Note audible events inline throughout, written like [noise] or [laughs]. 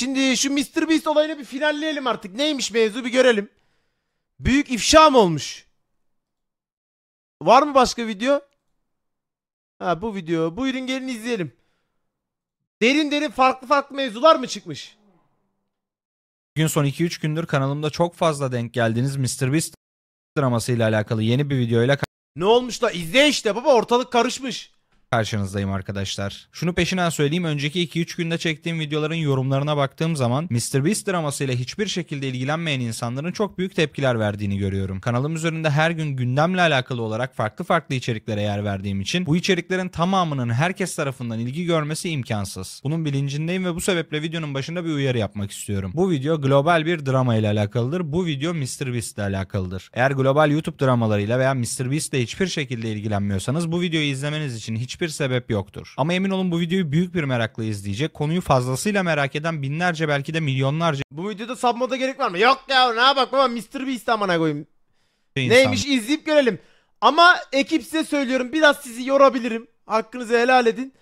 Şimdi şu Mr. Beast olayını bir finalleyelim artık. Neymiş mevzu bir görelim. Büyük ifşa mı olmuş? Var mı başka video? Ha bu video. Buyurun gelin izleyelim. Derin derin farklı farklı mevzular mı çıkmış? Bugün son 2-3 gündür kanalımda çok fazla denk geldiniz Mr. Beast dramasıyla alakalı yeni bir videoyla Ne olmuş da izle işte baba ortalık karışmış karşınızdayım arkadaşlar. Şunu peşinen söyleyeyim önceki 2-3 günde çektiğim videoların yorumlarına baktığım zaman MrBeast dramasıyla hiçbir şekilde ilgilenmeyen insanların çok büyük tepkiler verdiğini görüyorum. Kanalım üzerinde her gün gündemle alakalı olarak farklı farklı içeriklere yer verdiğim için bu içeriklerin tamamının herkes tarafından ilgi görmesi imkansız. Bunun bilincindeyim ve bu sebeple videonun başında bir uyarı yapmak istiyorum. Bu video global bir drama ile alakalıdır. Bu video MrBeast ile alakalıdır. Eğer global YouTube dramalarıyla veya MrBeast ile hiçbir şekilde ilgilenmiyorsanız bu videoyu izlemeniz için hiç hiçbir sebep yoktur. Ama emin olun bu videoyu büyük bir merakla izleyecek. Konuyu fazlasıyla merak eden binlerce belki de milyonlarca Bu videoda submoda gerek var mı? Yok ya ne bak baba Mr. Beast amına koyayım. insan. Neymiş izleyip görelim. Ama ekip size söylüyorum biraz sizi yorabilirim. Hakkınızı helal edin.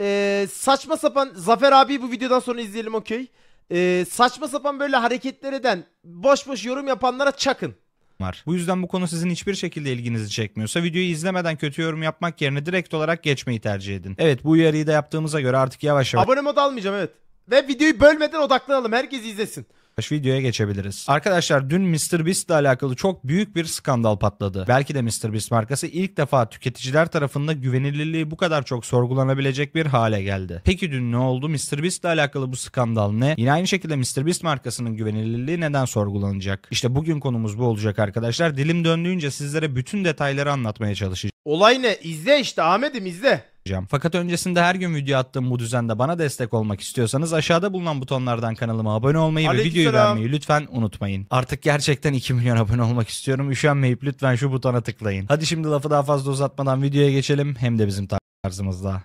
Ee, saçma sapan Zafer abi bu videodan sonra izleyelim okey. Ee, saçma sapan böyle hareketler eden boş boş yorum yapanlara çakın var. Bu yüzden bu konu sizin hiçbir şekilde ilginizi çekmiyorsa videoyu izlemeden kötü yorum yapmak yerine direkt olarak geçmeyi tercih edin. Evet bu uyarıyı da yaptığımıza göre artık yavaş yavaş... Abone modu almayacağım evet. Ve videoyu bölmeden odaklanalım herkes izlesin. Videoya geçebiliriz. Arkadaşlar dün MrBeast ile alakalı çok büyük bir skandal patladı. Belki de MrBeast markası ilk defa tüketiciler tarafında güvenilirliği bu kadar çok sorgulanabilecek bir hale geldi. Peki dün ne oldu? MrBeast ile alakalı bu skandal ne? Yine aynı şekilde MrBeast markasının güvenilirliği neden sorgulanacak? İşte bugün konumuz bu olacak arkadaşlar. Dilim döndüğünce sizlere bütün detayları anlatmaya çalışacağım. Olay ne? İzle işte Ahmet'im izle yapacağım. Fakat öncesinde her gün video attığım bu düzende bana destek olmak istiyorsanız aşağıda bulunan butonlardan kanalıma abone olmayı Aleyküm ve videoyu selam. beğenmeyi lütfen unutmayın. Artık gerçekten 2 milyon abone olmak istiyorum. Üşenmeyip lütfen şu butona tıklayın. Hadi şimdi lafı daha fazla uzatmadan videoya geçelim hem de bizim tarzımızda.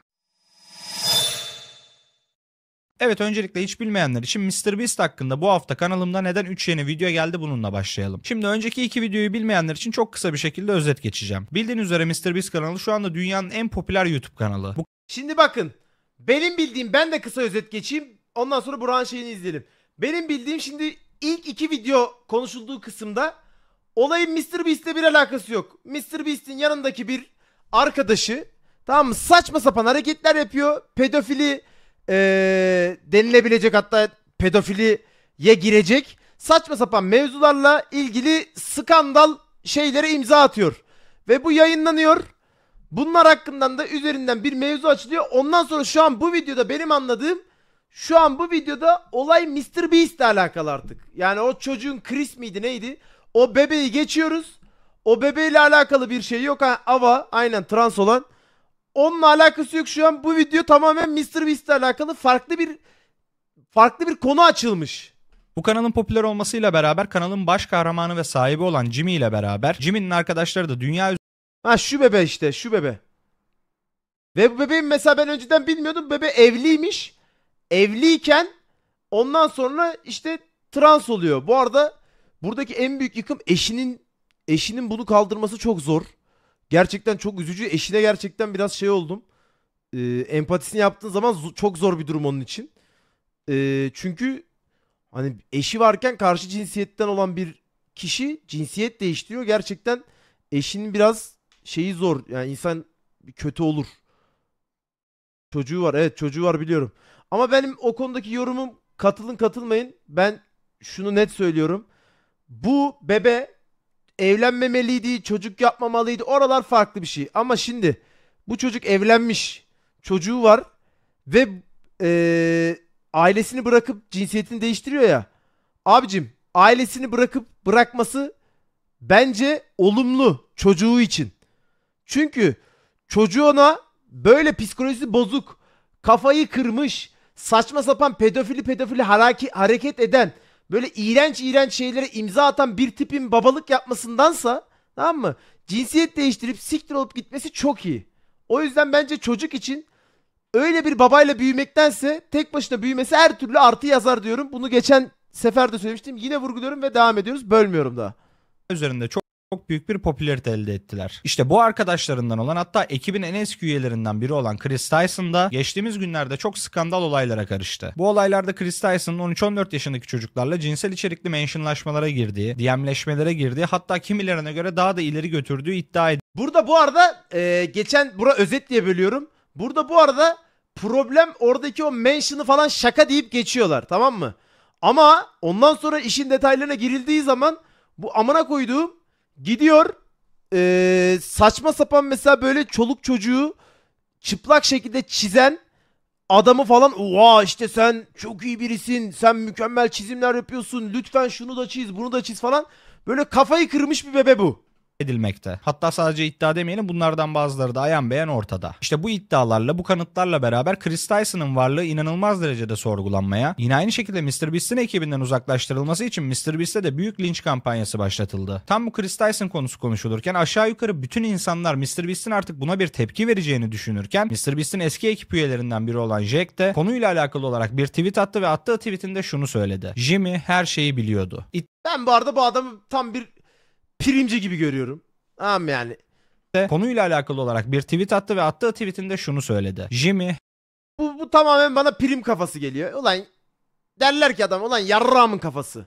Evet öncelikle hiç bilmeyenler için MrBeast hakkında bu hafta kanalımda neden 3 yeni video geldi bununla başlayalım. Şimdi önceki iki videoyu bilmeyenler için çok kısa bir şekilde özet geçeceğim. Bildiğiniz üzere MrBeast kanalı şu anda dünyanın en popüler YouTube kanalı. Bu... Şimdi bakın benim bildiğim ben de kısa özet geçeyim ondan sonra Burak'ın şeyini izleyelim. Benim bildiğim şimdi ilk iki video konuşulduğu kısımda olayın MrBeast'le bir alakası yok. MrBeast'in yanındaki bir arkadaşı tamam mı saçma sapan hareketler yapıyor pedofili ee, denilebilecek hatta pedofiliye girecek saçma sapan mevzularla ilgili skandal şeylere imza atıyor. Ve bu yayınlanıyor. Bunlar hakkından da üzerinden bir mevzu açılıyor. Ondan sonra şu an bu videoda benim anladığım şu an bu videoda olay Mr. Beast ile alakalı artık. Yani o çocuğun Chris miydi neydi? O bebeği geçiyoruz. O bebeğiyle alakalı bir şey yok. Ha, Ava aynen trans olan Onunla alakası yok şu an. Bu video tamamen Mr. Beast'le alakalı farklı bir farklı bir konu açılmış. Bu kanalın popüler olmasıyla beraber kanalın baş kahramanı ve sahibi olan Jimmy ile beraber Jimmy'nin arkadaşları da dünya Ha şu bebe işte şu bebe. Ve bu bebeğin mesela ben önceden bilmiyordum. Bebe evliymiş. Evliyken ondan sonra işte trans oluyor. Bu arada buradaki en büyük yıkım eşinin eşinin bunu kaldırması çok zor gerçekten çok üzücü. Eşine gerçekten biraz şey oldum. E, empatisini yaptığın zaman çok zor bir durum onun için. E, çünkü hani eşi varken karşı cinsiyetten olan bir kişi cinsiyet değiştiriyor. Gerçekten eşinin biraz şeyi zor. Yani insan kötü olur. Çocuğu var. Evet çocuğu var biliyorum. Ama benim o konudaki yorumum katılın katılmayın. Ben şunu net söylüyorum. Bu bebe evlenmemeliydi, çocuk yapmamalıydı. Oralar farklı bir şey. Ama şimdi bu çocuk evlenmiş, çocuğu var ve e, ailesini bırakıp cinsiyetini değiştiriyor ya. Abicim ailesini bırakıp bırakması bence olumlu çocuğu için. Çünkü çocuğuna böyle psikolojisi bozuk, kafayı kırmış, saçma sapan pedofili pedofili haraki, hareket eden böyle iğrenç iğrenç şeylere imza atan bir tipin babalık yapmasındansa tamam mı? Cinsiyet değiştirip siktir olup gitmesi çok iyi. O yüzden bence çocuk için öyle bir babayla büyümektense tek başına büyümesi her türlü artı yazar diyorum. Bunu geçen sefer de söylemiştim. Yine vurguluyorum ve devam ediyoruz. Bölmüyorum daha. Üzerinde çok çok büyük bir popülerite elde ettiler. İşte bu arkadaşlarından olan hatta ekibin en eski üyelerinden biri olan Chris Tyson da geçtiğimiz günlerde çok skandal olaylara karıştı. Bu olaylarda Chris Tyson'ın 13-14 yaşındaki çocuklarla cinsel içerikli mentionlaşmalara girdiği, DM'leşmelere girdiği hatta kimilerine göre daha da ileri götürdüğü iddia edildi. Burada bu arada e, geçen bura özet diye bölüyorum. Burada bu arada problem oradaki o mention'ı falan şaka deyip geçiyorlar tamam mı? Ama ondan sonra işin detaylarına girildiği zaman bu amına koyduğum Gidiyor ee, saçma sapan mesela böyle çoluk çocuğu çıplak şekilde çizen adamı falan oha işte sen çok iyi birisin sen mükemmel çizimler yapıyorsun lütfen şunu da çiz bunu da çiz falan böyle kafayı kırmış bir bebe bu edilmekte. Hatta sadece iddia demeyelim bunlardan bazıları da ayan beyan ortada. İşte bu iddialarla bu kanıtlarla beraber Chris Tyson'ın varlığı inanılmaz derecede sorgulanmaya yine aynı şekilde Mr. Beast'in ekibinden uzaklaştırılması için Mr. Beast'e de büyük linç kampanyası başlatıldı. Tam bu Chris Tyson konusu konuşulurken aşağı yukarı bütün insanlar Mr. Beast'in artık buna bir tepki vereceğini düşünürken Mr. Beast'in eski ekip üyelerinden biri olan Jack de konuyla alakalı olarak bir tweet attı ve attığı tweetinde şunu söyledi. Jimmy her şeyi biliyordu. It ben bu arada bu adamı tam bir primci gibi görüyorum. Tamam yani. konuyla alakalı olarak bir tweet attı ve attığı tweetinde şunu söyledi. Jimmy Bu, bu tamamen bana prim kafası geliyor. Ulan derler ki adam ulan yarrağımın kafası.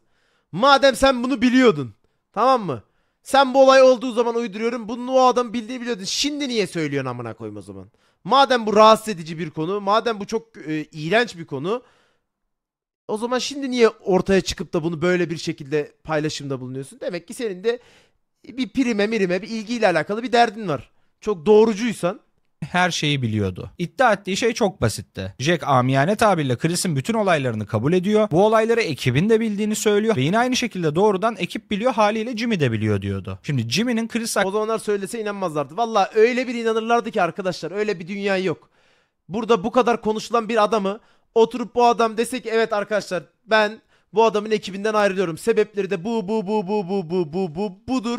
Madem sen bunu biliyordun. Tamam mı? Sen bu olay olduğu zaman uyduruyorum. Bunu o adam bildiği biliyordun. Şimdi niye söylüyorsun amına koyma o zaman? Madem bu rahatsız edici bir konu, madem bu çok e, iğrenç bir konu, o zaman şimdi niye ortaya çıkıp da bunu böyle bir şekilde paylaşımda bulunuyorsun? Demek ki senin de bir prime mirime bir ilgiyle alakalı bir derdin var. Çok doğrucuysan her şeyi biliyordu. İddia ettiği şey çok basitti. Jack amiyane tabirle Chris'in bütün olaylarını kabul ediyor. Bu olayları ekibin de bildiğini söylüyor. Ve yine aynı şekilde doğrudan ekip biliyor haliyle Jimmy de biliyor diyordu. Şimdi Jimmy'nin Chris O zamanlar söylese inanmazlardı. Valla öyle bir inanırlardı ki arkadaşlar öyle bir dünya yok. Burada bu kadar konuşulan bir adamı oturup bu adam desek evet arkadaşlar ben bu adamın ekibinden ayrılıyorum. Sebepleri de bu bu bu bu bu bu bu bu budur.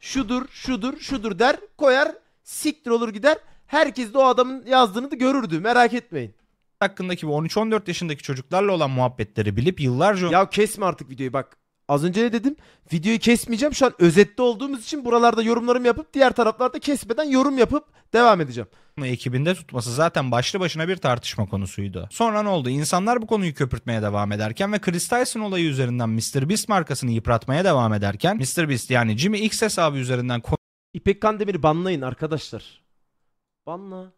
Şudur, şudur, şudur der, koyar, siktir olur gider. Herkes de o adamın yazdığını da görürdü. Merak etmeyin. Hakkındaki bu 13-14 yaşındaki çocuklarla olan muhabbetleri bilip yıllarca... Ya kesme artık videoyu bak. Az önce ne dedim? Videoyu kesmeyeceğim. Şu an özette olduğumuz için buralarda yorumlarımı yapıp diğer taraflarda kesmeden yorum yapıp devam edeceğim. ekibinde tutması zaten başlı başına bir tartışma konusuydu. Sonra ne oldu? İnsanlar bu konuyu köpürtmeye devam ederken ve Chris Tyson olayı üzerinden Mr. Beast markasını yıpratmaya devam ederken Mr. Beast yani Jimmy X hesabı üzerinden İpek Kandemir banlayın arkadaşlar. Banla.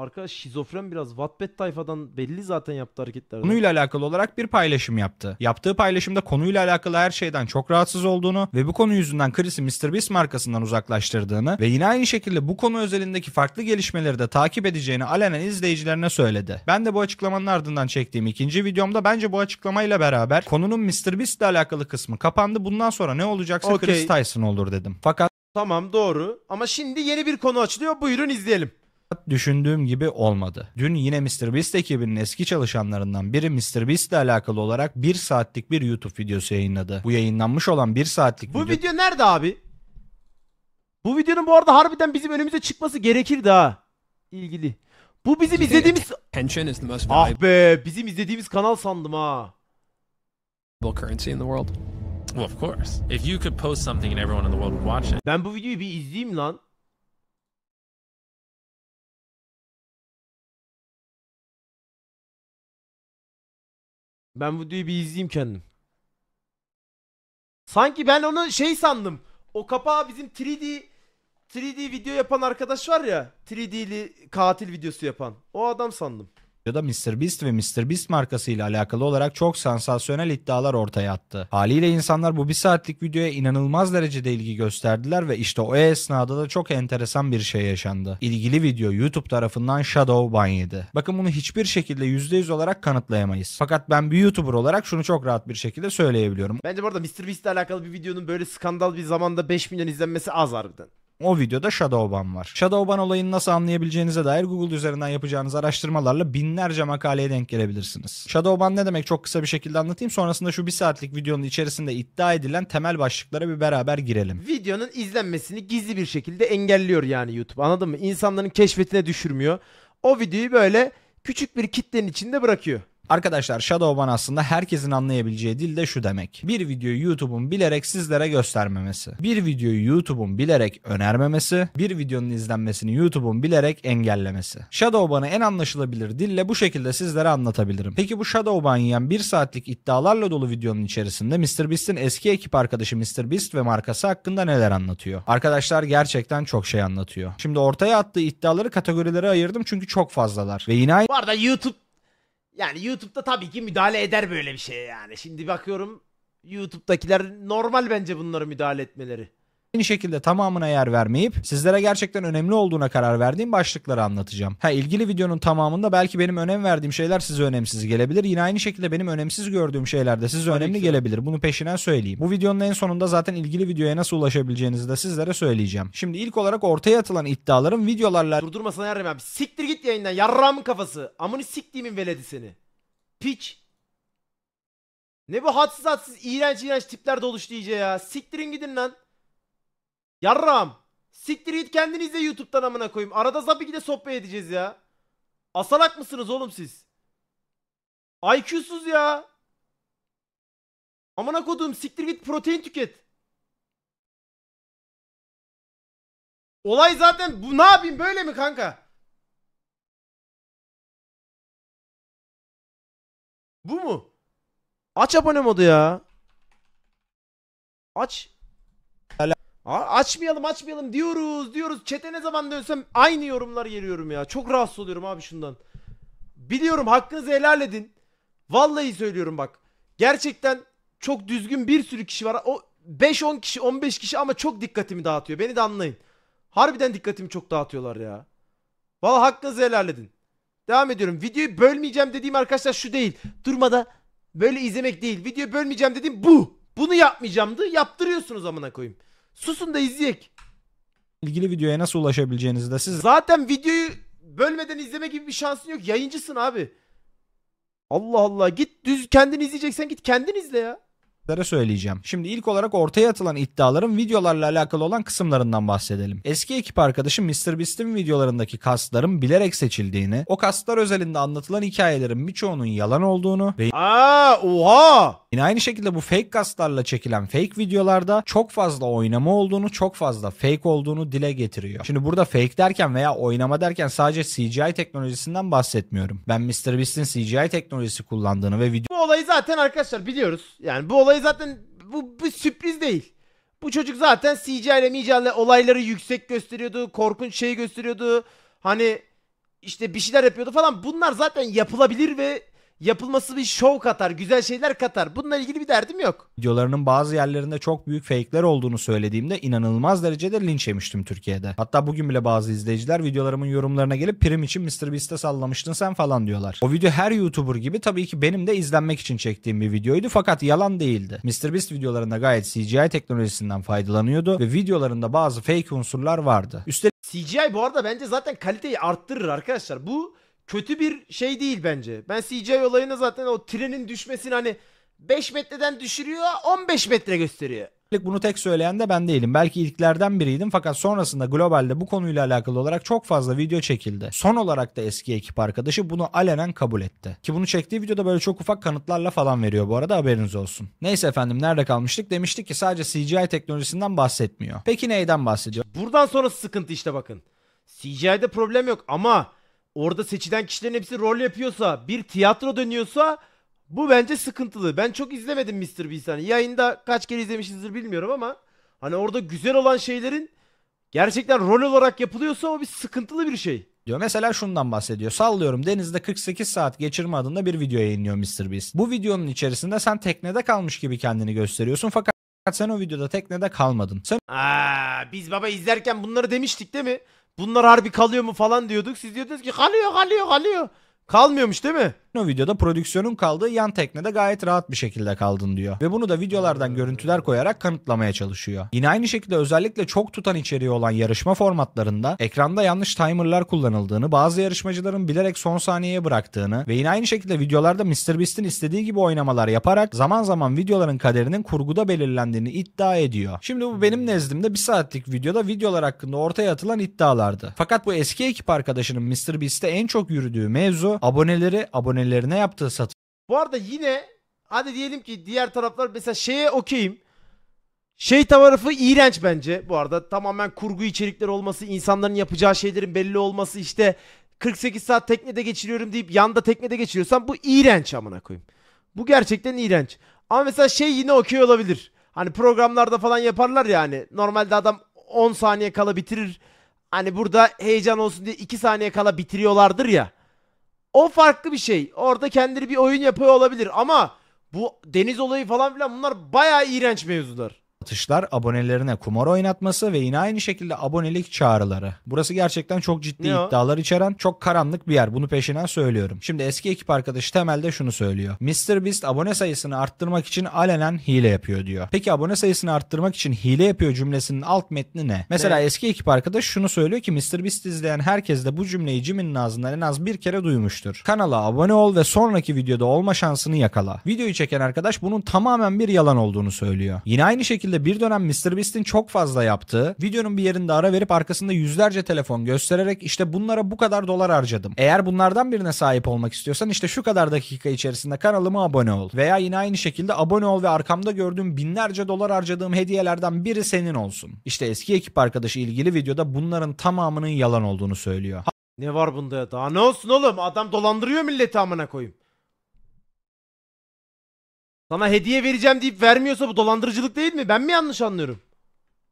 Arkadaş şizofren biraz Wattpad tayfadan belli zaten yaptı hareketlerden. Konuyla alakalı olarak bir paylaşım yaptı. Yaptığı paylaşımda konuyla alakalı her şeyden çok rahatsız olduğunu ve bu konu yüzünden Chris'i Beast markasından uzaklaştırdığını ve yine aynı şekilde bu konu özelindeki farklı gelişmeleri de takip edeceğini alenen izleyicilerine söyledi. Ben de bu açıklamanın ardından çektiğim ikinci videomda bence bu açıklamayla beraber konunun Beast ile alakalı kısmı kapandı. Bundan sonra ne olacaksa okay. Chris Tyson olur dedim. Fakat Tamam doğru ama şimdi yeni bir konu açılıyor buyurun izleyelim düşündüğüm gibi olmadı. Dün yine MrBeast ekibinin eski çalışanlarından biri MrBeast ile alakalı olarak 1 saatlik bir YouTube videosu yayınladı. Bu yayınlanmış olan 1 saatlik Bu video... video nerede abi? Bu videonun bu arada harbiden bizim önümüze çıkması gerekirdi ha. İlgili. Bu bizim izlediğimiz... Ah be bizim izlediğimiz kanal sandım ha. currency in the world. Well, of course. If you could post something and everyone in the world would watch it. Ben bu videoyu bir izleyeyim lan. Ben bu videoyu bir izleyeyim kendim. Sanki ben onu şey sandım. O kapağı bizim 3D 3D video yapan arkadaş var ya. 3D'li katil videosu yapan. O adam sandım da Mr Beast ve Mr Beast markası ile alakalı olarak çok sansasyonel iddialar ortaya attı. Haliyle insanlar bu bir saatlik videoya inanılmaz derecede ilgi gösterdiler ve işte o esnada da çok enteresan bir şey yaşandı. İlgili video YouTube tarafından shadow ban yedi. Bakın bunu hiçbir şekilde %100 olarak kanıtlayamayız. Fakat ben bir YouTuber olarak şunu çok rahat bir şekilde söyleyebiliyorum. Bence bu arada Beast ile alakalı bir videonun böyle skandal bir zamanda 5 milyon izlenmesi az harbiden. O videoda Shadowban var. Shadowban olayını nasıl anlayabileceğinize dair Google üzerinden yapacağınız araştırmalarla binlerce makaleye denk gelebilirsiniz. Shadowban ne demek çok kısa bir şekilde anlatayım. Sonrasında şu bir saatlik videonun içerisinde iddia edilen temel başlıklara bir beraber girelim. Videonun izlenmesini gizli bir şekilde engelliyor yani YouTube anladın mı? İnsanların keşfetine düşürmüyor. O videoyu böyle küçük bir kitlenin içinde bırakıyor. Arkadaşlar Shadowban aslında herkesin anlayabileceği dilde şu demek. Bir videoyu YouTube'un bilerek sizlere göstermemesi. Bir videoyu YouTube'un bilerek önermemesi. Bir videonun izlenmesini YouTube'un bilerek engellemesi. Shadowban'ı en anlaşılabilir dille bu şekilde sizlere anlatabilirim. Peki bu Shadowban yiyen 1 saatlik iddialarla dolu videonun içerisinde MrBeast'in eski ekip arkadaşı MrBeast ve markası hakkında neler anlatıyor? Arkadaşlar gerçekten çok şey anlatıyor. Şimdi ortaya attığı iddiaları kategorilere ayırdım çünkü çok fazlalar. Ve yine aynı... Bu arada YouTube yani YouTube'da tabii ki müdahale eder böyle bir şeye yani. Şimdi bakıyorum YouTube'dakiler normal bence bunları müdahale etmeleri. Aynı şekilde tamamına yer vermeyip sizlere gerçekten önemli olduğuna karar verdiğim başlıkları anlatacağım. Ha ilgili videonun tamamında belki benim önem verdiğim şeyler size önemsiz gelebilir. Yine aynı şekilde benim önemsiz gördüğüm şeyler de size önemli ki. gelebilir. Bunu peşinen söyleyeyim. Bu videonun en sonunda zaten ilgili videoya nasıl ulaşabileceğinizi de sizlere söyleyeceğim. Şimdi ilk olarak ortaya atılan iddiaların videolarla... durdurmasana yardım abi. Siktir git yayından yarrağımın kafası. Amını siktiğimin veledi seni. Piç. Ne bu hadsiz hadsiz iğrenç iğrenç tipler de oluştu iyice ya. Siktirin gidin lan. Yarram. Siktir git kendin izle YouTube'dan amına koyayım. Arada Zabiki'de sohbet edeceğiz ya. Asalak mısınız oğlum siz? IQ'suz ya. Amına koduğum siktir git protein tüket. Olay zaten bu ne yapayım böyle mi kanka? Bu mu? Aç abone modu ya. Aç açmayalım açmayalım diyoruz diyoruz. Çete ne zaman dönsem aynı yorumlar geliyorum ya. Çok rahatsız oluyorum abi şundan. Biliyorum hakkınızı helal edin. Vallahi söylüyorum bak. Gerçekten çok düzgün bir sürü kişi var. O 5-10 kişi 15 kişi ama çok dikkatimi dağıtıyor. Beni de anlayın. Harbiden dikkatimi çok dağıtıyorlar ya. Vallahi hakkınızı helal edin. Devam ediyorum. Videoyu bölmeyeceğim dediğim arkadaşlar şu değil. Durmada böyle izlemek değil. Videoyu bölmeyeceğim dediğim bu. Bunu yapmayacağımdı. Yaptırıyorsunuz amına koyayım. Susun da izleyek. İlgili videoya nasıl ulaşabileceğinizi de siz Zaten videoyu bölmeden izleme gibi bir şansın yok. Yayıncısın abi. Allah Allah git düz kendini izleyeceksen git kendin izle ya iddialara söyleyeceğim. Şimdi ilk olarak ortaya atılan iddiaların videolarla alakalı olan kısımlarından bahsedelim. Eski ekip arkadaşım MrBeast'in videolarındaki kasların bilerek seçildiğini, o kaslar özelinde anlatılan hikayelerin birçoğunun yalan olduğunu ve Aa, oha! Yine aynı şekilde bu fake kaslarla çekilen fake videolarda çok fazla oynama olduğunu, çok fazla fake olduğunu dile getiriyor. Şimdi burada fake derken veya oynama derken sadece CGI teknolojisinden bahsetmiyorum. Ben MrBeast'in CGI teknolojisi kullandığını ve video... Bu olayı zaten arkadaşlar biliyoruz. Yani bu olay olayı zaten bu bir sürpriz değil. Bu çocuk zaten CGI ile olayları yüksek gösteriyordu. Korkunç şey gösteriyordu. Hani işte bir şeyler yapıyordu falan. Bunlar zaten yapılabilir ve yapılması bir şov katar, güzel şeyler katar. Bununla ilgili bir derdim yok. Videolarının bazı yerlerinde çok büyük fake'ler olduğunu söylediğimde inanılmaz derecede linç yemiştim Türkiye'de. Hatta bugün bile bazı izleyiciler videolarımın yorumlarına gelip prim için MrBeast'e sallamıştın sen falan diyorlar. O video her YouTuber gibi tabii ki benim de izlenmek için çektiğim bir videoydu fakat yalan değildi. MrBeast videolarında gayet CGI teknolojisinden faydalanıyordu ve videolarında bazı fake unsurlar vardı. Üstelik CGI bu arada bence zaten kaliteyi arttırır arkadaşlar. Bu kötü bir şey değil bence. Ben CJ olayına zaten o trenin düşmesini hani 5 metreden düşürüyor 15 metre gösteriyor. Üstelik bunu tek söyleyen de ben değilim. Belki ilklerden biriydim fakat sonrasında globalde bu konuyla alakalı olarak çok fazla video çekildi. Son olarak da eski ekip arkadaşı bunu alenen kabul etti. Ki bunu çektiği videoda böyle çok ufak kanıtlarla falan veriyor bu arada haberiniz olsun. Neyse efendim nerede kalmıştık? Demiştik ki sadece CGI teknolojisinden bahsetmiyor. Peki neyden bahsediyor? Buradan sonrası sıkıntı işte bakın. CGI'de problem yok ama orada seçilen kişilerin hepsi rol yapıyorsa, bir tiyatro dönüyorsa bu bence sıkıntılı. Ben çok izlemedim Mr. Beast. Hani yayında kaç kere izlemişizdir bilmiyorum ama hani orada güzel olan şeylerin gerçekten rol olarak yapılıyorsa o bir sıkıntılı bir şey. Diyor. Mesela şundan bahsediyor. Sallıyorum denizde 48 saat geçirme adında bir video yayınlıyor Mr. Beast. Bu videonun içerisinde sen teknede kalmış gibi kendini gösteriyorsun fakat sen o videoda teknede kalmadın. Sen... Aa, biz baba izlerken bunları demiştik değil mi? Bunlar harbi kalıyor mu falan diyorduk. Siz diyordunuz ki kalıyor kalıyor kalıyor. Kalmıyormuş değil mi? o videoda prodüksiyonun kaldığı yan teknede gayet rahat bir şekilde kaldın diyor. Ve bunu da videolardan görüntüler koyarak kanıtlamaya çalışıyor. Yine aynı şekilde özellikle çok tutan içeriği olan yarışma formatlarında ekranda yanlış timerlar kullanıldığını, bazı yarışmacıların bilerek son saniyeye bıraktığını ve yine aynı şekilde videolarda MrBeast'in istediği gibi oynamalar yaparak zaman zaman videoların kaderinin kurguda belirlendiğini iddia ediyor. Şimdi bu benim nezdimde bir saatlik videoda videolar hakkında ortaya atılan iddialardı. Fakat bu eski ekip arkadaşının MrBeast'te en çok yürüdüğü mevzu aboneleri abone abonelerine yaptığı satış. Bu arada yine hadi diyelim ki diğer taraflar mesela şeye okeyim. Şey tarafı iğrenç bence bu arada. Tamamen kurgu içerikler olması, insanların yapacağı şeylerin belli olması işte 48 saat teknede geçiriyorum deyip yanda teknede geçiriyorsan bu iğrenç amına koyayım. Bu gerçekten iğrenç. Ama mesela şey yine okey olabilir. Hani programlarda falan yaparlar ya hani normalde adam 10 saniye kala bitirir. Hani burada heyecan olsun diye 2 saniye kala bitiriyorlardır ya. O farklı bir şey. Orada kendini bir oyun yapıyor olabilir ama bu deniz olayı falan filan bunlar bayağı iğrenç mevzular atışlar, abonelerine kumar oynatması ve yine aynı şekilde abonelik çağrıları. Burası gerçekten çok ciddi ne iddialar o? içeren çok karanlık bir yer. Bunu peşinen söylüyorum. Şimdi eski ekip arkadaşı temelde şunu söylüyor. Mr. Beast abone sayısını arttırmak için alenen hile yapıyor diyor. Peki abone sayısını arttırmak için hile yapıyor cümlesinin alt metni ne? Mesela ne? eski ekip arkadaş şunu söylüyor ki Mr. Beast izleyen herkes de bu cümleyi Jimmy'nin ağzından en az bir kere duymuştur. Kanala abone ol ve sonraki videoda olma şansını yakala. Videoyu çeken arkadaş bunun tamamen bir yalan olduğunu söylüyor. Yine aynı şekilde şekilde bir dönem MrBeast'in çok fazla yaptığı, videonun bir yerinde ara verip arkasında yüzlerce telefon göstererek işte bunlara bu kadar dolar harcadım. Eğer bunlardan birine sahip olmak istiyorsan işte şu kadar dakika içerisinde kanalıma abone ol. Veya yine aynı şekilde abone ol ve arkamda gördüğüm binlerce dolar harcadığım hediyelerden biri senin olsun. İşte eski ekip arkadaşı ilgili videoda bunların tamamının yalan olduğunu söylüyor. Ne var bunda ya? Daha ne olsun oğlum? Adam dolandırıyor milleti amına koyayım. Sana hediye vereceğim deyip vermiyorsa bu dolandırıcılık değil mi? Ben mi yanlış anlıyorum?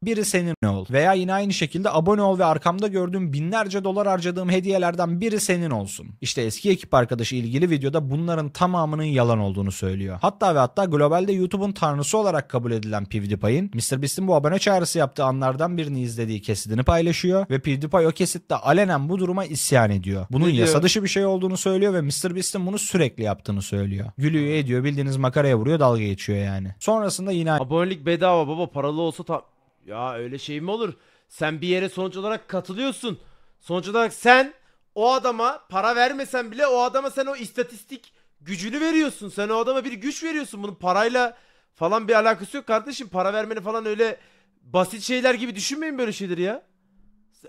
biri senin ol. Veya yine aynı şekilde abone ol ve arkamda gördüğüm binlerce dolar harcadığım hediyelerden biri senin olsun. İşte eski ekip arkadaşı ilgili videoda bunların tamamının yalan olduğunu söylüyor. Hatta ve hatta globalde YouTube'un tanrısı olarak kabul edilen PewDiePie'in MrBeast'in bu abone çağrısı yaptığı anlardan birini izlediği kesidini paylaşıyor ve PewDiePie o kesitte alenen bu duruma isyan ediyor. Bunun yasa dışı bir şey olduğunu söylüyor ve MrBeast'in bunu sürekli yaptığını söylüyor. Gülüyor ediyor bildiğiniz makaraya vuruyor dalga geçiyor yani. Sonrasında yine abonelik bedava baba paralı olsa ta ya öyle şey mi olur? Sen bir yere sonuç olarak katılıyorsun. Sonuç olarak sen o adama para vermesen bile o adama sen o istatistik gücünü veriyorsun. Sen o adama bir güç veriyorsun. Bunun parayla falan bir alakası yok kardeşim. Para vermeni falan öyle basit şeyler gibi düşünmeyin böyle şeyleri ya.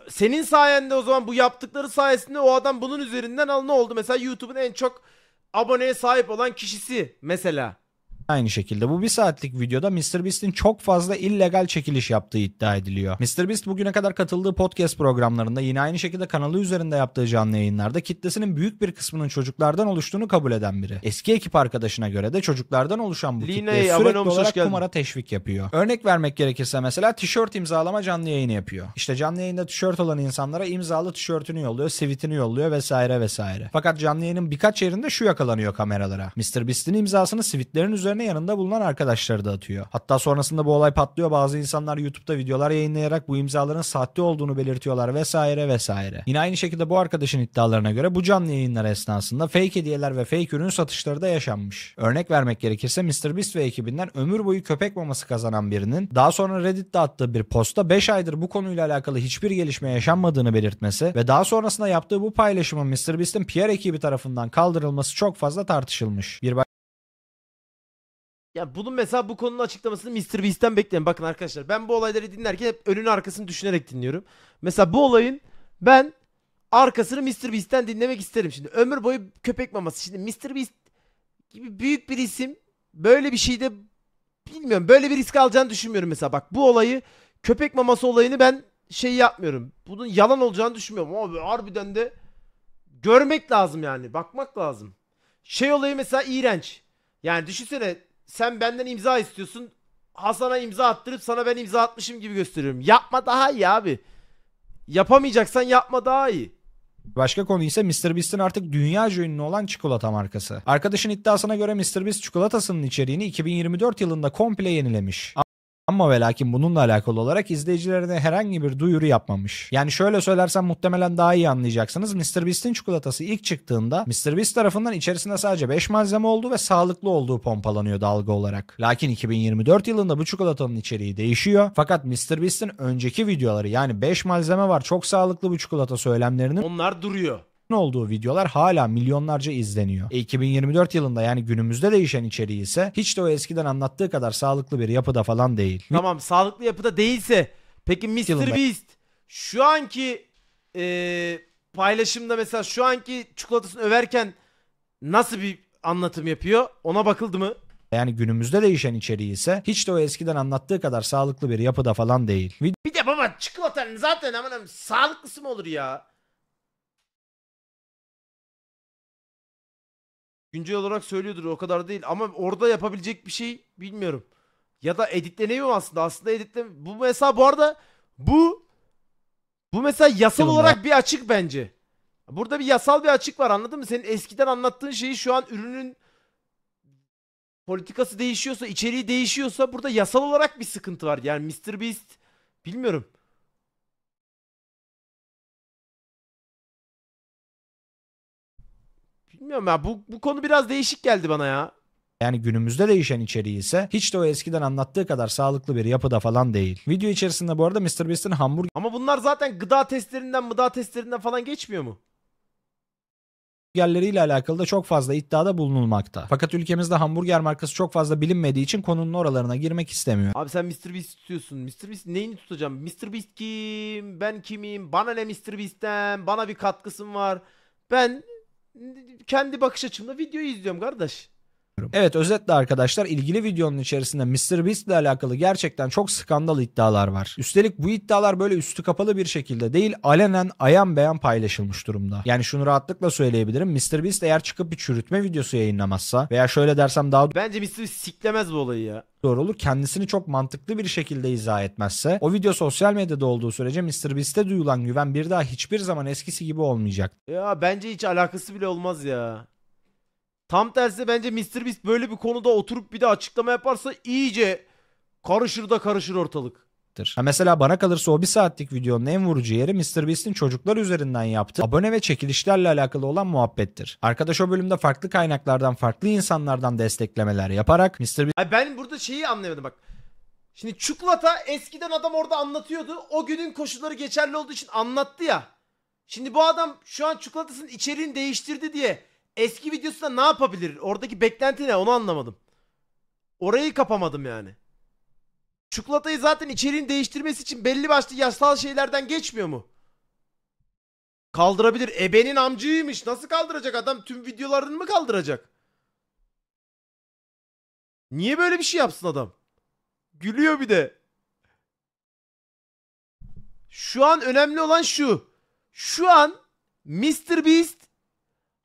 Senin sayende o zaman bu yaptıkları sayesinde o adam bunun üzerinden al ne oldu? Mesela YouTube'un en çok aboneye sahip olan kişisi mesela. Aynı şekilde bu bir saatlik videoda MrBeast'in çok fazla illegal çekiliş yaptığı iddia ediliyor. MrBeast bugüne kadar katıldığı podcast programlarında yine aynı şekilde kanalı üzerinde yaptığı canlı yayınlarda kitlesinin büyük bir kısmının çocuklardan oluştuğunu kabul eden biri. Eski ekip arkadaşına göre de çocuklardan oluşan bu kitleye sürekli olarak kumara teşvik yapıyor. Örnek vermek gerekirse mesela tişört imzalama canlı yayını yapıyor. İşte canlı yayında tişört olan insanlara imzalı tişörtünü yolluyor, sivitini yolluyor vesaire vesaire. Fakat canlı yayının birkaç yerinde şu yakalanıyor kameralara. MrBeast'in imzasını sivitlerin üzerine kendilerine yanında bulunan arkadaşları da atıyor. Hatta sonrasında bu olay patlıyor. Bazı insanlar YouTube'da videolar yayınlayarak bu imzaların sahte olduğunu belirtiyorlar vesaire vesaire. Yine aynı şekilde bu arkadaşın iddialarına göre bu canlı yayınlar esnasında fake hediyeler ve fake ürün satışları da yaşanmış. Örnek vermek gerekirse MrBeast ve ekibinden ömür boyu köpek maması kazanan birinin daha sonra Reddit'te attığı bir posta 5 aydır bu konuyla alakalı hiçbir gelişme yaşanmadığını belirtmesi ve daha sonrasında yaptığı bu paylaşımın MrBeast'in PR ekibi tarafından kaldırılması çok fazla tartışılmış. Bir ya bunun mesela bu konunun açıklamasını Mr. Beast'ten bekleyin. Bakın arkadaşlar ben bu olayları dinlerken hep önün arkasını düşünerek dinliyorum. Mesela bu olayın ben arkasını Mr. Beast'ten dinlemek isterim şimdi. Ömür boyu köpek maması. Şimdi Mr. Beast gibi büyük bir isim böyle bir şeyde bilmiyorum böyle bir risk alacağını düşünmüyorum mesela. Bak bu olayı köpek maması olayını ben şey yapmıyorum. Bunun yalan olacağını düşünmüyorum. Abi harbiden de görmek lazım yani. Bakmak lazım. Şey olayı mesela iğrenç. Yani düşünsene sen benden imza istiyorsun. Hasan'a imza attırıp sana ben imza atmışım gibi gösteriyorum. Yapma daha iyi abi. Yapamayacaksan yapma daha iyi. Başka konu ise MrBeast'in artık dünya ünlü olan çikolata markası. Arkadaşın iddiasına göre MrBeast çikolatasının içeriğini 2024 yılında komple yenilemiş. Ama ve lakin bununla alakalı olarak izleyicilerine herhangi bir duyuru yapmamış. Yani şöyle söylersem muhtemelen daha iyi anlayacaksınız. Mr Beast'in çikolatası ilk çıktığında Mr Beast tarafından içerisinde sadece 5 malzeme olduğu ve sağlıklı olduğu pompalanıyor dalga olarak. Lakin 2024 yılında bu çikolatanın içeriği değişiyor. Fakat Mr Beast'in önceki videoları yani 5 malzeme var çok sağlıklı bu çikolata söylemlerinin onlar duruyor olduğu videolar hala milyonlarca izleniyor. E 2024 yılında yani günümüzde değişen içeriği ise hiç de o eskiden anlattığı kadar sağlıklı bir yapıda falan değil. Tamam sağlıklı yapıda değilse peki Mr. Yılında- Beast şu anki e, paylaşımda mesela şu anki çikolatasını överken nasıl bir anlatım yapıyor? Ona bakıldı mı? Yani günümüzde değişen içeriği ise hiç de o eskiden anlattığı kadar sağlıklı bir yapıda falan değil. Bir de baba çikolatanın zaten aman sağlıklısı mı olur ya? güncel olarak söylüyordur o kadar değil ama orada yapabilecek bir şey bilmiyorum. Ya da editlenemiyor aslında? Aslında editle bu mesela bu arada bu bu mesela yasal Bunlar. olarak bir açık bence. Burada bir yasal bir açık var anladın mı? Senin eskiden anlattığın şeyi şu an ürünün politikası değişiyorsa, içeriği değişiyorsa burada yasal olarak bir sıkıntı var. Yani Mr Beast bilmiyorum. Bilmiyorum ya bu, bu konu biraz değişik geldi bana ya. Yani günümüzde değişen içeriği ise hiç de o eskiden anlattığı kadar sağlıklı bir yapıda falan değil. Video içerisinde bu arada MrBeast'in hamburger Ama bunlar zaten gıda testlerinden gıda testlerinden falan geçmiyor mu? hamburgerleriyle alakalı da çok fazla iddiada bulunulmakta. Fakat ülkemizde hamburger markası çok fazla bilinmediği için konunun oralarına girmek istemiyor. Abi sen Mr. Beast tutuyorsun. Mr. Beast neyini tutacağım? Mr. Beast kim? Ben kimim? Bana ne Mr. Beast'ten? Bana bir katkısın var. Ben kendi bakış açımla videoyu izliyorum kardeş düşünüyorum. Evet özetle arkadaşlar ilgili videonun içerisinde Mr. Beast ile alakalı gerçekten çok skandal iddialar var. Üstelik bu iddialar böyle üstü kapalı bir şekilde değil alenen ayan beyan paylaşılmış durumda. Yani şunu rahatlıkla söyleyebilirim. Mr. Beast eğer çıkıp bir çürütme videosu yayınlamazsa veya şöyle dersem daha Bence Mr. Beast siklemez bu olayı ya doğru olur. Kendisini çok mantıklı bir şekilde izah etmezse o video sosyal medyada olduğu sürece Mr MrBeast'e duyulan güven bir daha hiçbir zaman eskisi gibi olmayacak. Ya bence hiç alakası bile olmaz ya. Tam tersi bence Mr. Beast böyle bir konuda oturup bir de açıklama yaparsa iyice karışır da karışır ortalık. Ha mesela bana kalırsa o bir saatlik videonun en vurucu yeri Mr. Beast'in çocuklar üzerinden yaptığı abone ve çekilişlerle alakalı olan muhabbettir. Arkadaş o bölümde farklı kaynaklardan farklı insanlardan desteklemeler yaparak Mr. Beast... ben burada şeyi anlayamadım bak. Şimdi çikolata eskiden adam orada anlatıyordu. O günün koşulları geçerli olduğu için anlattı ya. Şimdi bu adam şu an çikolatasının içeriğini değiştirdi diye eski videosunda ne yapabilir? Oradaki beklenti ne? Onu anlamadım. Orayı kapamadım yani. Çikolatayı zaten içeriğin değiştirmesi için belli başlı yasal şeylerden geçmiyor mu? Kaldırabilir. Ebenin amcıymış. Nasıl kaldıracak adam? Tüm videolarını mı kaldıracak? Niye böyle bir şey yapsın adam? Gülüyor bir de. Şu an önemli olan şu. Şu an Mr. Beast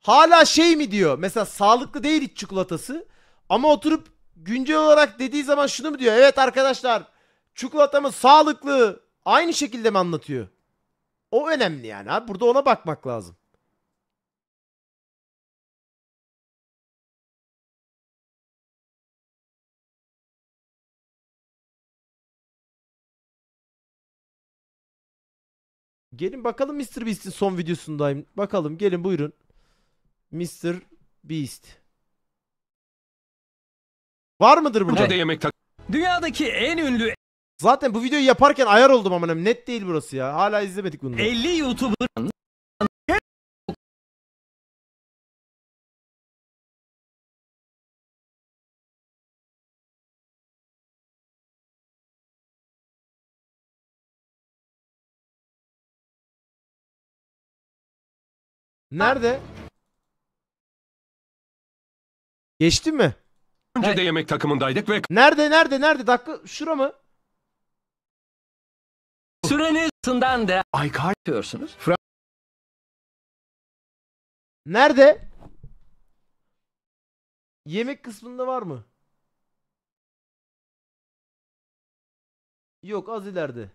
hala şey mi diyor? Mesela sağlıklı değil iç çikolatası ama oturup güncel olarak dediği zaman şunu mu diyor? Evet arkadaşlar çikolatamız sağlıklı. Aynı şekilde mi anlatıyor? O önemli yani abi. Burada ona bakmak lazım. Gelin bakalım Mr. Beast'in son videosundayım. Bakalım gelin buyurun. Mr. Beast. Var mıdır burada? Önce yemek tak. Dünyadaki en ünlü Zaten bu videoyu yaparken ayar oldum amına. Net değil burası ya. Hala izlemedik bunu. 50 youtuber Nerede? Geçti mi? Önce de yemek takımındaydık ve Nerede nerede nerede? Dakika şura mı? Sürenizinden de. Ay ay kaçıyorsunuz. Nerede? Yemek kısmında var mı? Yok az ileride.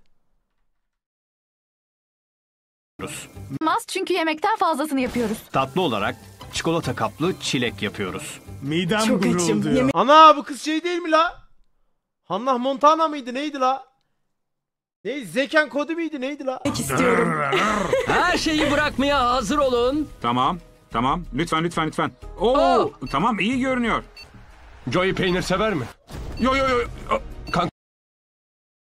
Olmaz çünkü yemekten fazlasını yapıyoruz. tatlı olarak çikolata kaplı çilek yapıyoruz. Midem Çok açım. Ana bu kız şey değil mi la? Hannah Montana mıydı neydi la? Ne Zeken kodu muydu neydi la? istiyorum. [laughs] Her şeyi bırakmaya hazır olun. Tamam. Tamam. Lütfen lütfen lütfen. Oo, Oo. tamam iyi görünüyor. Joey peynir sever mi? Yo yo yo.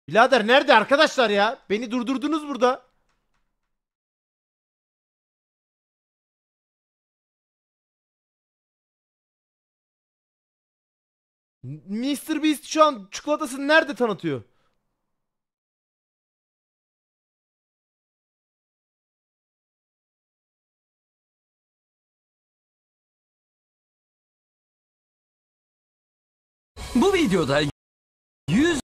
Birader nerede arkadaşlar ya? Beni durdurdunuz burada. Mr. Beast şu an çikolatasını nerede tanıtıyor? Bu videoda 100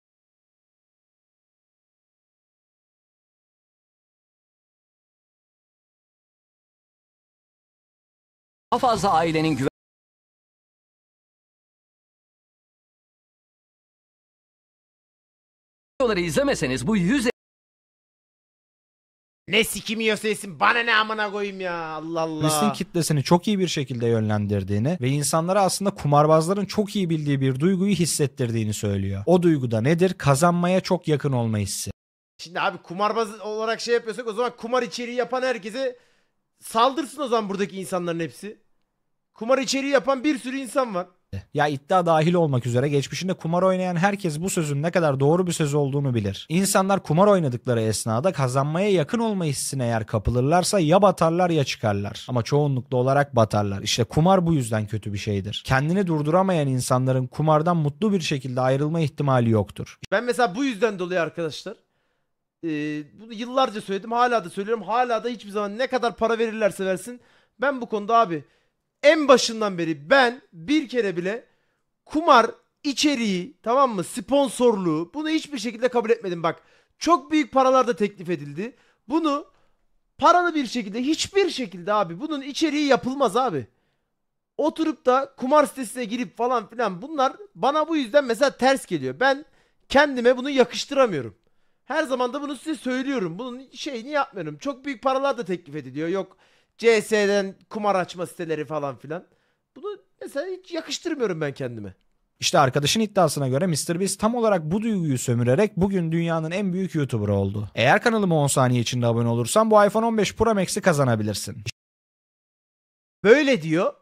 daha fazla ailenin güven videoları izlemeseniz bu yüz. Ne sikim yiyorsa bana ne amına koyayım ya Allah Allah. turistin kitlesini çok iyi bir şekilde yönlendirdiğini ve insanlara aslında kumarbazların çok iyi bildiği bir duyguyu hissettirdiğini söylüyor. O duyguda nedir? Kazanmaya çok yakın olma hissi. Şimdi abi kumarbaz olarak şey yapıyorsak o zaman kumar içeriği yapan herkese saldırsın o zaman buradaki insanların hepsi. Kumar içeriği yapan bir sürü insan var. Ya iddia dahil olmak üzere geçmişinde kumar oynayan herkes bu sözün ne kadar doğru bir söz olduğunu bilir. İnsanlar kumar oynadıkları esnada kazanmaya yakın olma hissine eğer kapılırlarsa ya batarlar ya çıkarlar. Ama çoğunlukla olarak batarlar. İşte kumar bu yüzden kötü bir şeydir. Kendini durduramayan insanların kumardan mutlu bir şekilde ayrılma ihtimali yoktur. Ben mesela bu yüzden dolayı arkadaşlar e, bunu yıllarca söyledim hala da söylüyorum hala da hiçbir zaman ne kadar para verirlerse versin ben bu konuda abi en başından beri ben bir kere bile kumar içeriği tamam mı sponsorluğu bunu hiçbir şekilde kabul etmedim bak. Çok büyük paralar da teklif edildi. Bunu paralı bir şekilde hiçbir şekilde abi bunun içeriği yapılmaz abi. Oturup da kumar sitesine girip falan filan bunlar bana bu yüzden mesela ters geliyor. Ben kendime bunu yakıştıramıyorum. Her zaman da bunu size söylüyorum. Bunun şeyini yapmıyorum. Çok büyük paralar da teklif ediliyor. Yok CS'den kumar açma siteleri falan filan. Bunu mesela hiç yakıştırmıyorum ben kendime. İşte arkadaşın iddiasına göre MrBeast tam olarak bu duyguyu sömürerek bugün dünyanın en büyük YouTuber'ı oldu. Eğer kanalıma 10 saniye içinde abone olursan bu iPhone 15 Pro Max'i kazanabilirsin. Böyle diyor.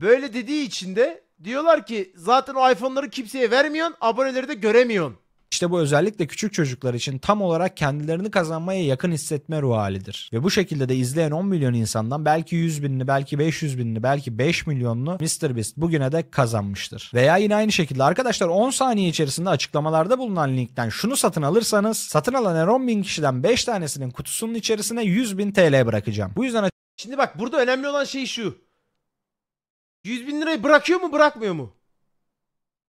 Böyle dediği için de diyorlar ki zaten o iPhone'ları kimseye vermiyorsun, aboneleri de göremiyorsun. İşte bu özellikle küçük çocuklar için tam olarak kendilerini kazanmaya yakın hissetme ruh halidir. Ve bu şekilde de izleyen 10 milyon insandan belki 100 binini, belki 500 binini, belki 5 milyonunu MrBeast bugüne de kazanmıştır. Veya yine aynı şekilde arkadaşlar 10 saniye içerisinde açıklamalarda bulunan linkten şunu satın alırsanız satın alan her 10 bin kişiden 5 tanesinin kutusunun içerisine 100 bin TL bırakacağım. Bu yüzden Şimdi bak burada önemli olan şey şu. 100 bin lirayı bırakıyor mu bırakmıyor mu?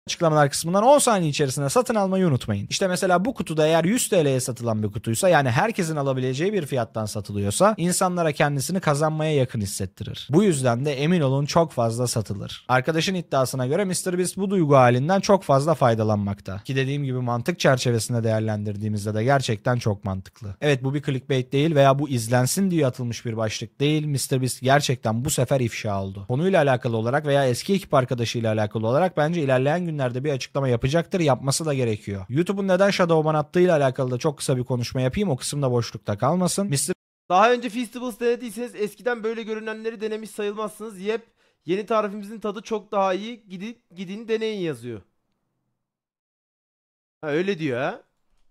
açıklamalar kısmından 10 saniye içerisinde satın almayı unutmayın. İşte mesela bu kutuda eğer 100 TL'ye satılan bir kutuysa yani herkesin alabileceği bir fiyattan satılıyorsa insanlara kendisini kazanmaya yakın hissettirir. Bu yüzden de emin olun çok fazla satılır. Arkadaşın iddiasına göre MrBeast bu duygu halinden çok fazla faydalanmakta. Ki dediğim gibi mantık çerçevesinde değerlendirdiğimizde de gerçekten çok mantıklı. Evet bu bir clickbait değil veya bu izlensin diye atılmış bir başlık değil. MrBeast gerçekten bu sefer ifşa oldu. Konuyla alakalı olarak veya eski ekip arkadaşıyla alakalı olarak bence ilerleyen gün günlerde bir açıklama yapacaktır. Yapması da gerekiyor. YouTube'un neden Shadowban attığıyla alakalı da çok kısa bir konuşma yapayım. O kısımda boşlukta kalmasın. Mr. Daha önce Festivals denediyseniz eskiden böyle görünenleri denemiş sayılmazsınız. Yep yeni tarifimizin tadı çok daha iyi. Gidin, gidin deneyin yazıyor. Ha öyle diyor ha.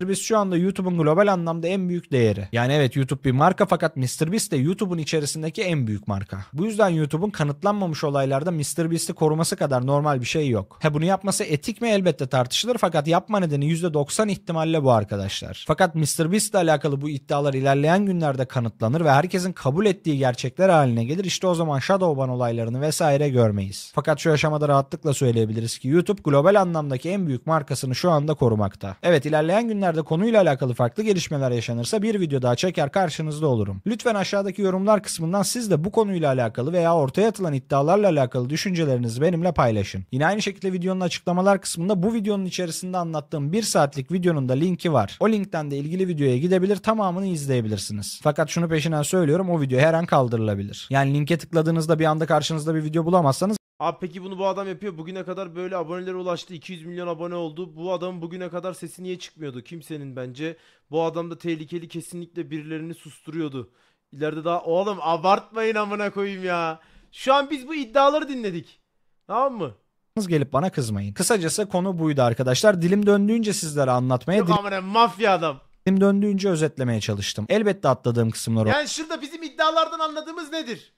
MrBeast şu anda YouTube'un global anlamda en büyük değeri. Yani evet YouTube bir marka fakat MrBeast de YouTube'un içerisindeki en büyük marka. Bu yüzden YouTube'un kanıtlanmamış olaylarda MrBeast'i koruması kadar normal bir şey yok. He bunu yapması etik mi elbette tartışılır fakat yapma nedeni %90 ihtimalle bu arkadaşlar. Fakat MrBeast ile alakalı bu iddialar ilerleyen günlerde kanıtlanır ve herkesin kabul ettiği gerçekler haline gelir. İşte o zaman Shadowban olaylarını vesaire görmeyiz. Fakat şu aşamada rahatlıkla söyleyebiliriz ki YouTube global anlamdaki en büyük markasını şu anda korumakta. Evet ilerleyen günlerde ileride konuyla alakalı farklı gelişmeler yaşanırsa bir video daha çeker karşınızda olurum. Lütfen aşağıdaki yorumlar kısmından siz de bu konuyla alakalı veya ortaya atılan iddialarla alakalı düşüncelerinizi benimle paylaşın. Yine aynı şekilde videonun açıklamalar kısmında bu videonun içerisinde anlattığım 1 saatlik videonun da linki var. O linkten de ilgili videoya gidebilir tamamını izleyebilirsiniz. Fakat şunu peşinden söylüyorum o video her an kaldırılabilir. Yani linke tıkladığınızda bir anda karşınızda bir video bulamazsanız Abi peki bunu bu adam yapıyor. Bugüne kadar böyle abonelere ulaştı. 200 milyon abone oldu. Bu adamın bugüne kadar sesi niye çıkmıyordu? Kimsenin bence. Bu adam da tehlikeli kesinlikle birilerini susturuyordu. İleride daha oğlum abartmayın amına koyayım ya. Şu an biz bu iddiaları dinledik. Tamam mı? Yalnız gelip bana kızmayın. Kısacası konu buydu arkadaşlar. Dilim döndüğünce sizlere anlatmaya, Yok amına mafya adam. dilim döndüğünce özetlemeye çalıştım. Elbette atladığım kısımlar Yani şurada bizim iddialardan anladığımız nedir?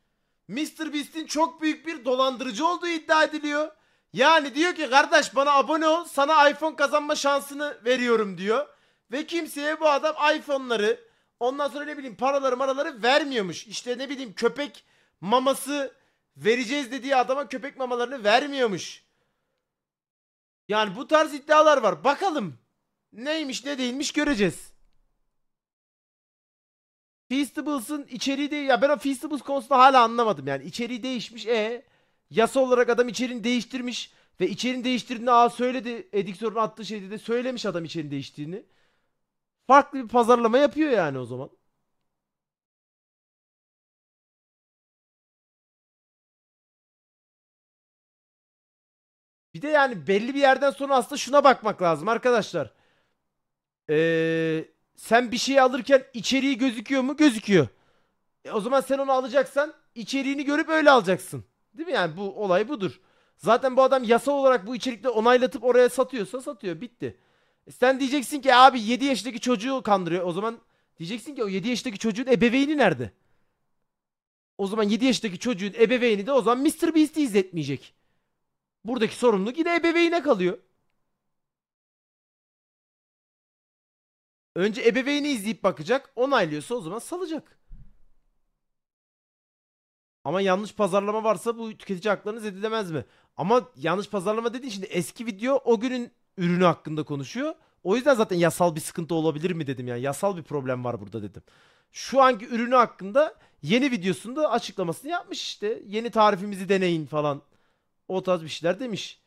Mr. Beast'in çok büyük bir dolandırıcı olduğu iddia ediliyor. Yani diyor ki kardeş bana abone ol sana iPhone kazanma şansını veriyorum diyor. Ve kimseye bu adam iPhone'ları ondan sonra ne bileyim paraları maraları vermiyormuş. İşte ne bileyim köpek maması vereceğiz dediği adama köpek mamalarını vermiyormuş. Yani bu tarz iddialar var. Bakalım neymiş ne değilmiş göreceğiz. Feastables'ın içeriği de ya ben o Feastables konusunda hala anlamadım yani. içeriği değişmiş e yasa olarak adam içeriğini değiştirmiş ve içeriğini değiştirdiğini aa söyledi editörün attığı şeyde de söylemiş adam içeriğini değiştiğini. Farklı bir pazarlama yapıyor yani o zaman. Bir de yani belli bir yerden sonra aslında şuna bakmak lazım arkadaşlar. Ee, sen bir şey alırken içeriği gözüküyor mu? Gözüküyor. E o zaman sen onu alacaksan içeriğini görüp öyle alacaksın. Değil mi yani bu olay budur. Zaten bu adam yasal olarak bu içerikleri onaylatıp oraya satıyorsa satıyor bitti. E sen diyeceksin ki abi 7 yaşındaki çocuğu kandırıyor. O zaman diyeceksin ki o 7 yaşındaki çocuğun ebeveyni nerede? O zaman 7 yaşındaki çocuğun ebeveyni de o zaman Mr. Beast'i izletmeyecek. Buradaki sorumluluk yine ebeveyne kalıyor. Önce ebeveyni izleyip bakacak. Onaylıyorsa o zaman salacak. Ama yanlış pazarlama varsa bu tüketici haklarını zedilemez mi? Ama yanlış pazarlama dediğin şimdi eski video o günün ürünü hakkında konuşuyor. O yüzden zaten yasal bir sıkıntı olabilir mi dedim yani. Yasal bir problem var burada dedim. Şu anki ürünü hakkında yeni videosunda açıklamasını yapmış işte. Yeni tarifimizi deneyin falan. O tarz bir şeyler demiş.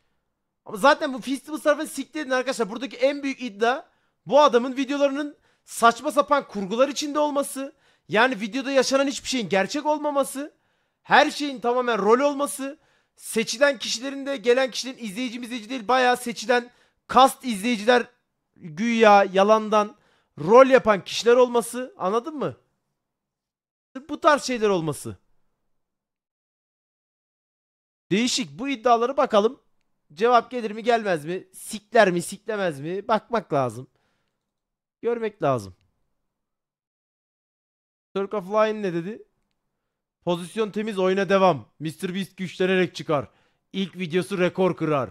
Ama zaten bu Feastables tarafını siktirdin arkadaşlar. Buradaki en büyük iddia bu adamın videolarının saçma sapan kurgular içinde olması, yani videoda yaşanan hiçbir şeyin gerçek olmaması, her şeyin tamamen rol olması, seçilen kişilerin de gelen kişilerin izleyici izleyici değil bayağı seçilen kast izleyiciler güya yalandan rol yapan kişiler olması anladın mı? Bu tarz şeyler olması. Değişik bu iddiaları bakalım. Cevap gelir mi gelmez mi? Sikler mi siklemez mi? Bakmak lazım. Görmek lazım. Turk of Line ne dedi? Pozisyon temiz oyuna devam. Mr. Beast güçlenerek çıkar. İlk videosu rekor kırar.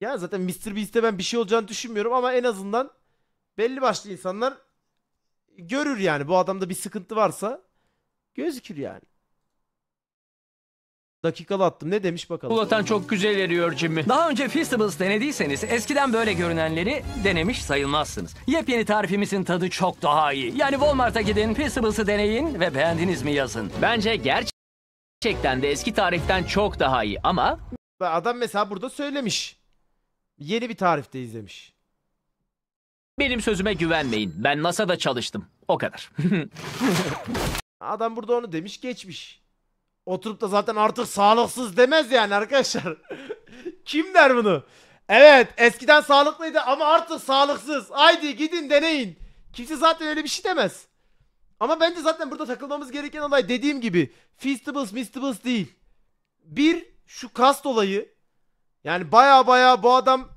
Ya zaten Mr. Beast'te ben bir şey olacağını düşünmüyorum ama en azından belli başlı insanlar görür yani. Bu adamda bir sıkıntı varsa gözükür yani. Dakikalı attım. Ne demiş bakalım. Bu vatan çok güzel eriyor Jimmy. Daha önce Feastables denediyseniz eskiden böyle görünenleri denemiş sayılmazsınız. Yepyeni tarifimizin tadı çok daha iyi. Yani Walmart'a gidin, Feastables'ı deneyin ve beğendiniz mi yazın. Bence gerçekten de eski tariften çok daha iyi ama... Adam mesela burada söylemiş. Yeni bir tarifte izlemiş. Benim sözüme güvenmeyin. Ben NASA'da çalıştım. O kadar. [laughs] Adam burada onu demiş geçmiş. Oturup da zaten artık sağlıksız demez yani arkadaşlar. [laughs] Kim der bunu? Evet eskiden sağlıklıydı ama artık sağlıksız. Haydi gidin deneyin. Kimse zaten öyle bir şey demez. Ama bence zaten burada takılmamız gereken olay dediğim gibi Feastables Mistables değil. Bir şu kast olayı yani baya baya bu adam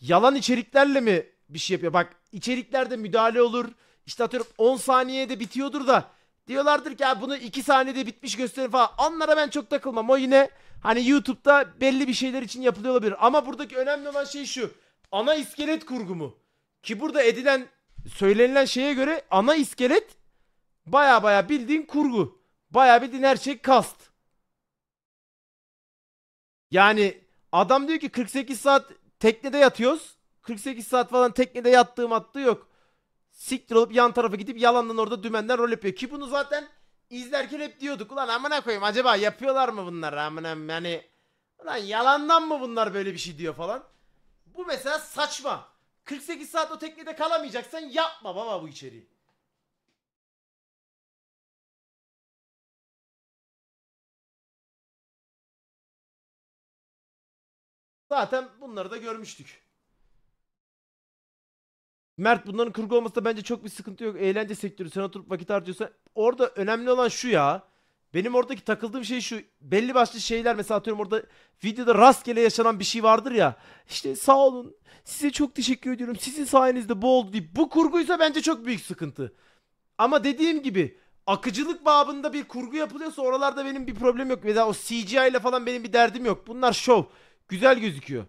yalan içeriklerle mi bir şey yapıyor? Bak içeriklerde müdahale olur. İşte atıyorum 10 saniyede bitiyordur da Diyorlardır ki bunu iki saniyede bitmiş gösterin falan. Onlara ben çok takılmam. O yine hani YouTube'da belli bir şeyler için yapılıyor olabilir. Ama buradaki önemli olan şey şu. Ana iskelet kurgumu. Ki burada edilen söylenilen şeye göre ana iskelet baya baya bildiğin kurgu. Baya bildiğin her şey kast. Yani adam diyor ki 48 saat teknede yatıyoruz. 48 saat falan teknede yattığım attığı yok siktir olup yan tarafa gidip yalandan orada dümenden rol yapıyor. Ki bunu zaten izlerken hep diyorduk. Ulan amına koyayım acaba yapıyorlar mı bunlar amına yani. Ulan yalandan mı bunlar böyle bir şey diyor falan. Bu mesela saçma. 48 saat o teknede kalamayacaksan yapma baba bu içeriği. Zaten bunları da görmüştük. Mert bunların kurgu olması da bence çok bir sıkıntı yok. Eğlence sektörü sen oturup vakit harcıyorsan. Orada önemli olan şu ya. Benim oradaki takıldığım şey şu. Belli başlı şeyler mesela atıyorum orada videoda rastgele yaşanan bir şey vardır ya. İşte sağ olun size çok teşekkür ediyorum. Sizin sayenizde bu oldu deyip. Bu kurguysa bence çok büyük sıkıntı. Ama dediğim gibi akıcılık babında bir kurgu yapılıyorsa oralarda benim bir problem yok. Mesela o CGI ile falan benim bir derdim yok. Bunlar şov. Güzel gözüküyor.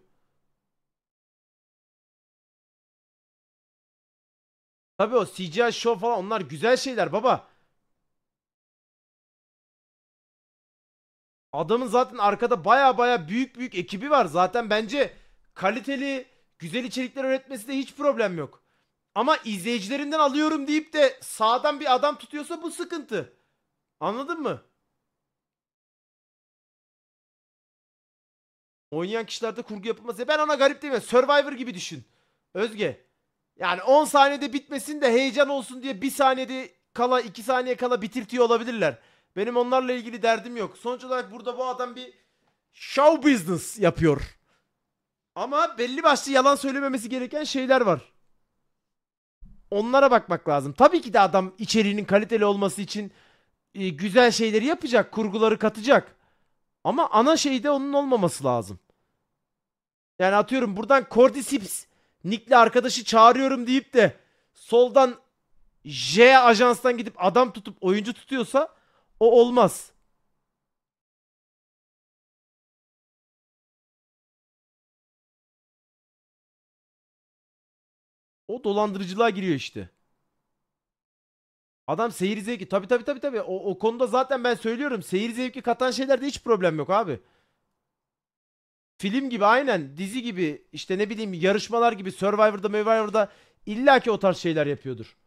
Tabii o CGI show falan onlar güzel şeyler baba. Adamın zaten arkada baya baya büyük büyük ekibi var. Zaten bence kaliteli, güzel içerikler üretmesi de hiç problem yok. Ama izleyicilerinden alıyorum deyip de sağdan bir adam tutuyorsa bu sıkıntı. Anladın mı? Oynayan kişilerde kurgu yapılması. Ben ona garip değil mi Survivor gibi düşün. Özge. Yani 10 saniyede bitmesin de heyecan olsun diye 1 saniyede kala 2 saniye kala bitirtiyor olabilirler. Benim onlarla ilgili derdim yok. Sonuç olarak burada bu adam bir show business yapıyor. Ama belli başlı yalan söylememesi gereken şeyler var. Onlara bakmak lazım. Tabii ki de adam içeriğinin kaliteli olması için e, güzel şeyleri yapacak, kurguları katacak. Ama ana şey de onun olmaması lazım. Yani atıyorum buradan Cordyceps Nick'le arkadaşı çağırıyorum deyip de soldan J ajanstan gidip adam tutup oyuncu tutuyorsa o olmaz. O dolandırıcılığa giriyor işte. Adam seyir zevki. Tabii tabii tabii tabii. O, o konuda zaten ben söylüyorum. Seyir zevki katan şeylerde hiç problem yok abi. Film gibi aynen dizi gibi işte ne bileyim yarışmalar gibi Survivor'da Survivor'da illaki o tarz şeyler yapıyordur.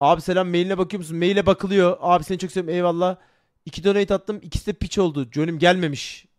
Abi selam mailine bakıyor musun? Maile bakılıyor. Abi seni çok seviyorum eyvallah. İki donate attım ikisi de piç oldu. Cönüm gelmemiş.